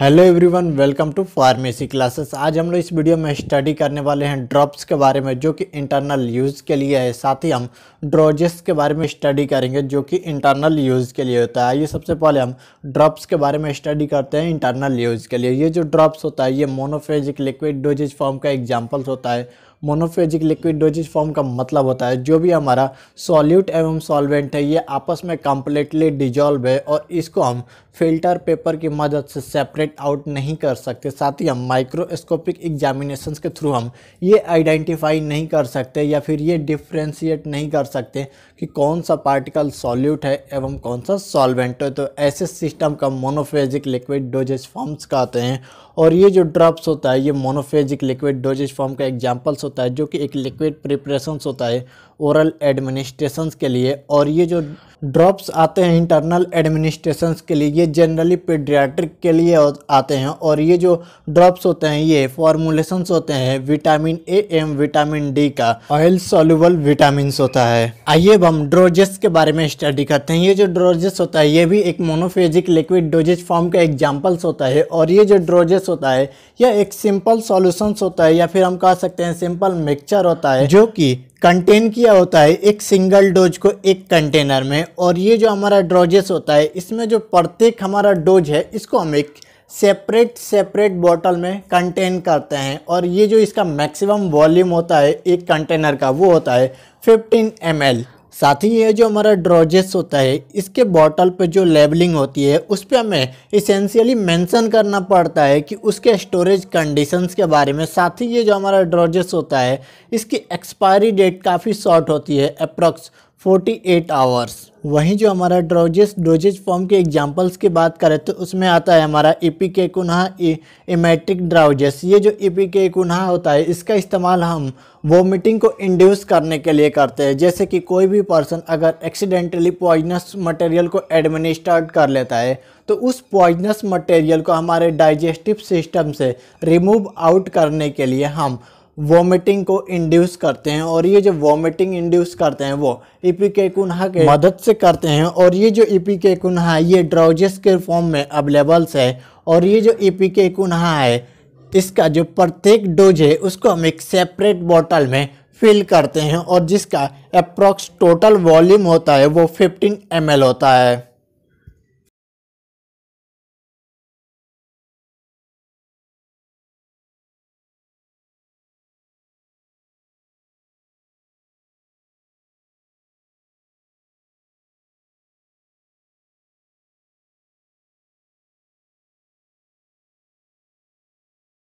hello everyone welcome to pharmacy classes आज हम लोग इस वीडियो में स्टडी करने वाले हैं ड्रॉप्स के बारे में जो कि इंटरनल यूज़ के लिए है साथ ही हम ड्रोजेस के बारे में स्टडी करेंगे जो कि इंटरनल यूज़ के लिए होता है ये सबसे पहले हम ड्रॉप्स के बारे में स्टडी करते हैं इंटरनल यूज़ के लिए ये जो ड्रॉप्स होता है ये मोनोफेजिक लिक्विड डोजेज फॉर्म का एग्जाम्पल्स होता है मोनोफेजिक लिक्विड डोजेज फॉर्म का मतलब होता है जो भी हमारा सॉल्यूट एवं सॉल्वेंट है ये आपस में कम्प्लीटली डिजॉल्व है और इसको हम फिल्टर पेपर की मदद से सेपरेट आउट नहीं कर सकते साथ ही हम माइक्रोस्कोपिक एग्जामिनेशन के थ्रू हम ये आइडेंटिफाई नहीं कर सकते या फिर ये डिफ्रेंशिएट नहीं कर सकते कि कौन सा पार्टिकल सॉल्यूट है एवं कौन सा सॉल्वेंट है तो ऐसे सिस्टम का मोनोफेजिक लिक्विड डोजेज फॉर्म्स कहते हैं और ये जो ड्रॉप्स होता है ये मोनोफेजिक लिक्विड डोजेज फॉर्म का एग्जाम्पल्स होता है जो कि एक लिक्विड प्रिपरेशंस होता है ओरल एडमिनिस्ट्रेशंस के लिए और ये जो ड्रॉप्स आते हैं इंटरनल एडमिनिस्ट्रेशंस के लिए ये जनरली पेड्रियाट्रिक के लिए आते हैं और ये जो ड्रॉप्स होते हैं ये फॉर्मुलेशंस होते हैं vitamin A M vitamin D का ऑयल सोल्यूबल विटामिन होता है आइए अब हम ड्रोजेस के बारे में स्टडी करते हैं ये जो ड्रोजेस होता है ये भी एक मोनोफेजिक लिक्विड डोजेस फॉर्म का एग्जाम्पल्स होता है और ये जो ड्रोजेस होता है यह एक सिंपल सॉल्यूशंस होता है या फिर हम कह सकते हैं सिंपल सिंपल मिक्सचर होता है जो कि कंटेन किया होता है एक सिंगल डोज को एक कंटेनर में और ये जो हमारा ड्रोजेस होता है इसमें जो प्रत्येक हमारा डोज है इसको हम एक सेपरेट सेपरेट बॉटल में कंटेन करते हैं और ये जो इसका मैक्सिमम वॉल्यूम होता है एक कंटेनर का वो होता है 15 एम साथ ही ये जो हमारा ड्रॉजेस होता है इसके बॉटल पे जो लेबलिंग होती है उस पर हमें इसेंशियली मेंशन करना पड़ता है कि उसके स्टोरेज कंडीशंस के बारे में साथ ही ये जो हमारा ड्रॉजेस होता है इसकी एक्सपायरी डेट काफ़ी शॉर्ट होती है अप्रॉक्स फोर्टी एट आवर्स वहीं जो हमारा ड्रोजेस ड्रोजेज फॉर्म के एग्जांपल्स की बात करें तो उसमें आता है हमारा पी e के कुन्हा इमेट्रिक e, ड्राउजेस ये जो पी e के कुन्हा होता है इसका इस्तेमाल हम वोमिटिंग को इंड्यूस करने के लिए करते हैं जैसे कि कोई भी पर्सन अगर एक्सीडेंटली पॉइजनस मटेरियल को एडमिनिस्ट्रेट कर लेता है तो उस पॉइजनस मटेरियल को हमारे डाइजेस्टिव सिस्टम से रिमूव आउट करने के लिए हम वॉमिटिंग को इंड्यूस करते हैं और ये जो वॉमिटिंग इंड्यूस करते हैं वो ईपी e के कुन्हा के मदद से करते हैं और ये जो ईपी e के कुन्हा ये ड्राउजेस के फॉर्म में अवेलेबल्स है और ये जो ईपी e के कुन्हा है इसका जो प्रत्येक डोज है उसको हम एक सेपरेट बॉटल में फिल करते हैं और जिसका अप्रॉक्स टोटल वॉल्यूम होता है वो फिफ्टीन एम होता है